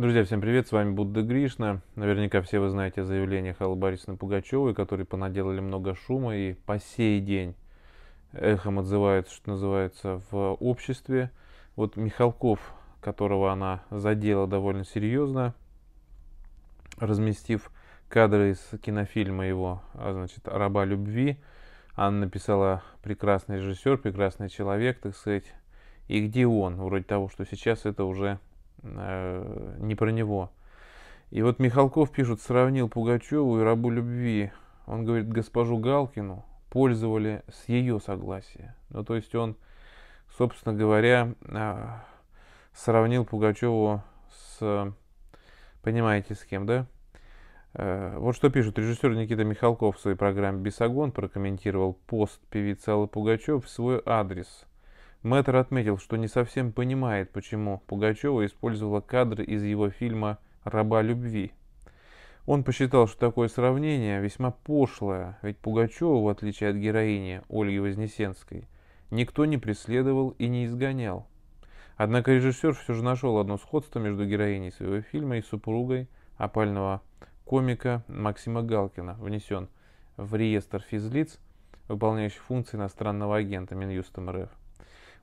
Друзья, всем привет, с вами Будда Гришна. Наверняка все вы знаете о заявлениях Аллы Борисовны Пугачевой, которые понаделали много шума и по сей день эхом отзываются, что называется, в обществе. Вот Михалков, которого она задела довольно серьезно, разместив кадры из кинофильма его, а, значит, «Раба любви», она написала «Прекрасный режиссер, прекрасный человек», так сказать, и где он, вроде того, что сейчас это уже э, не про него. И вот Михалков пишет, сравнил Пугачеву и рабу любви. Он говорит, госпожу Галкину пользовали с ее согласия. Ну, то есть он, собственно говоря, э, сравнил Пугачеву с... Понимаете, с кем, да? Э, вот что пишет режиссер Никита Михалков в своей программе «Бесогон», прокомментировал пост певицы Аллы Пугачев в свой адрес. Мэтр отметил, что не совсем понимает, почему Пугачева использовала кадры из его фильма «Раба любви». Он посчитал, что такое сравнение весьма пошлое, ведь Пугачева, в отличие от героини Ольги Вознесенской, никто не преследовал и не изгонял. Однако режиссер все же нашел одно сходство между героиней своего фильма и супругой опального комика Максима Галкина, внесен в реестр физлиц, выполняющих функции иностранного агента Минюстом РФ.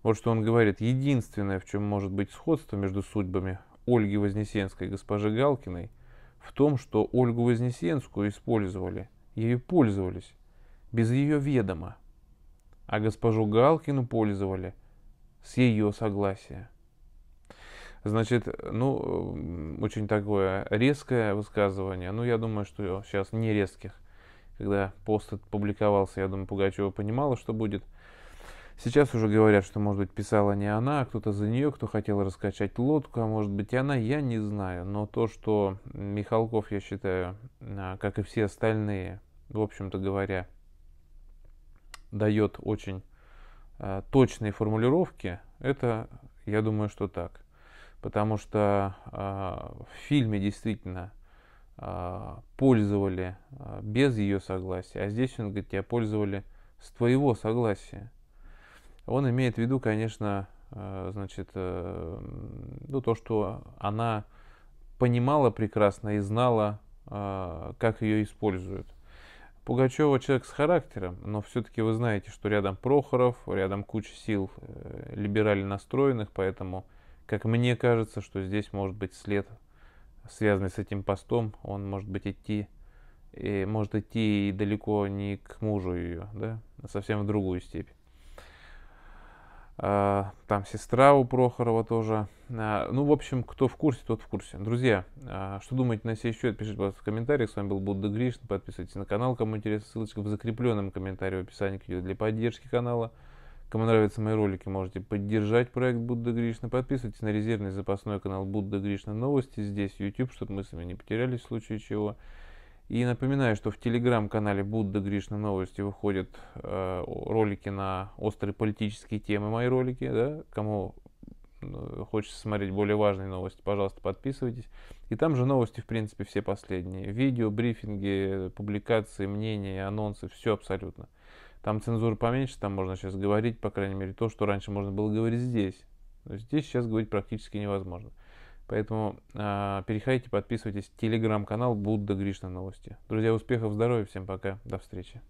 Вот что он говорит. Единственное, в чем может быть сходство между судьбами Ольги Вознесенской и госпожи Галкиной, в том, что Ольгу Вознесенскую использовали, ею пользовались, без ее ведома, а госпожу Галкину пользовали с ее согласия. Значит, ну, очень такое резкое высказывание. Ну, я думаю, что сейчас не резких. Когда пост публиковался, я думаю, Пугачева понимала, что будет – Сейчас уже говорят, что, может быть, писала не она, а кто-то за нее, кто хотел раскачать лодку, а может быть, и она, я не знаю. Но то, что Михалков, я считаю, а, как и все остальные, в общем-то говоря, дает очень а, точные формулировки, это, я думаю, что так. Потому что а, в фильме действительно пользовали без ее согласия, а здесь он говорит, тебя пользовали с твоего согласия. Он имеет в виду, конечно, э, значит, э, ну, то, что она понимала прекрасно и знала, э, как ее используют. Пугачева человек с характером, но все-таки вы знаете, что рядом Прохоров, рядом куча сил либерально настроенных, поэтому, как мне кажется, что здесь может быть след, связанный с этим постом, он может быть идти, и может идти и далеко не к мужу ее, да, а совсем в другую степь. А, там сестра у Прохорова тоже. А, ну, в общем, кто в курсе, тот в курсе. Друзья, а, что думаете на сей счет, пишите, пожалуйста, в комментариях. С вами был Будда Гришин. Подписывайтесь на канал, кому интересна ссылочка в закрепленном комментарии в описании к видео для поддержки канала. Кому нравятся мои ролики, можете поддержать проект Будда Гришна. Подписывайтесь на резервный запасной канал Будда Гришна Новости здесь, YouTube, чтобы мы с вами не потерялись в случае чего. И напоминаю, что в телеграм-канале Будда Гришна Новости выходят э, ролики на острые политические темы, мои ролики. Да? Кому э, хочется смотреть более важные новости, пожалуйста, подписывайтесь. И там же новости, в принципе, все последние. Видео, брифинги, публикации, мнения, анонсы, все абсолютно. Там цензуры поменьше, там можно сейчас говорить, по крайней мере, то, что раньше можно было говорить здесь. Здесь сейчас говорить практически невозможно. Поэтому э, переходите, подписывайтесь. Телеграм-канал Будда Гришна Новости. Друзья, успехов, здоровья, всем пока, до встречи.